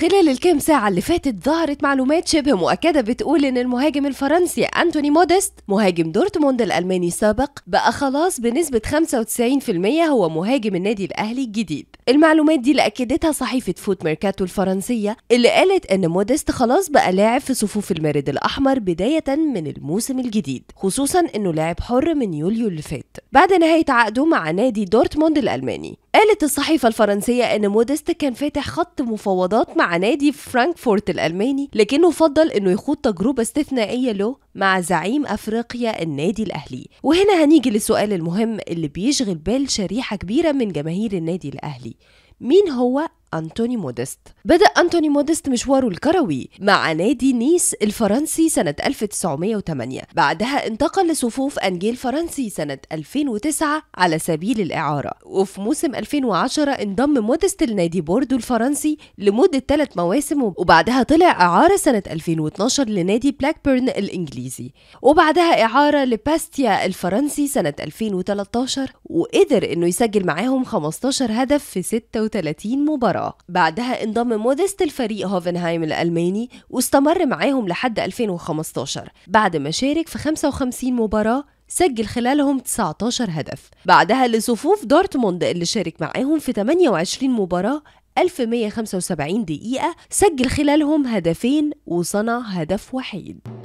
خلال الكام ساعة اللي فاتت ظهرت معلومات شبه مؤكدة بتقول إن المهاجم الفرنسي أنتوني مودست مهاجم دورتموند الألماني السابق بقى خلاص بنسبة 95% هو مهاجم النادي الأهلي الجديد المعلومات دي اللي أكدتها صحيفة فوت ميركاتو الفرنسية اللي قالت إن مودست خلاص بقى لاعب في صفوف المارد الأحمر بداية من الموسم الجديد خصوصا إنه لاعب حر من يوليو اللي فات بعد نهاية عقده مع نادي دورتموند الألماني قالت الصحيفة الفرنسية إن موديست كان فاتح خط مفاوضات مع نادي فرانكفورت الألماني لكنه فضل إنه يخوض تجربة استثنائية له مع زعيم أفريقيا النادي الأهلي وهنا هنيجي للسؤال المهم اللي بيشغل بال شريحة كبيرة من جماهير النادي الأهلي مين هو أنتوني موديست بدأ أنتوني موديست مشواره الكروي مع نادي نيس الفرنسي سنة 1908 بعدها انتقل لصفوف أنجيل فرنسي سنة 2009 على سبيل الإعارة وفي موسم 2010 انضم موديست لنادي بوردو الفرنسي لمدة ثلاث مواسم وبعدها طلع إعارة سنة 2012 لنادي بلاك بيرن الإنجليزي وبعدها إعارة لباستيا الفرنسي سنة 2013 وقدر إنه يسجل معاهم 15 هدف في 66 36 مباراة بعدها انضم موديست الفريق هوفنهايم الألماني واستمر معاهم لحد 2015 بعد ما شارك في 55 مباراة سجل خلالهم 19 هدف بعدها لصفوف دورتموند اللي شارك معاهم في 28 مباراة 1175 دقيقة سجل خلالهم هدفين وصنع هدف وحيد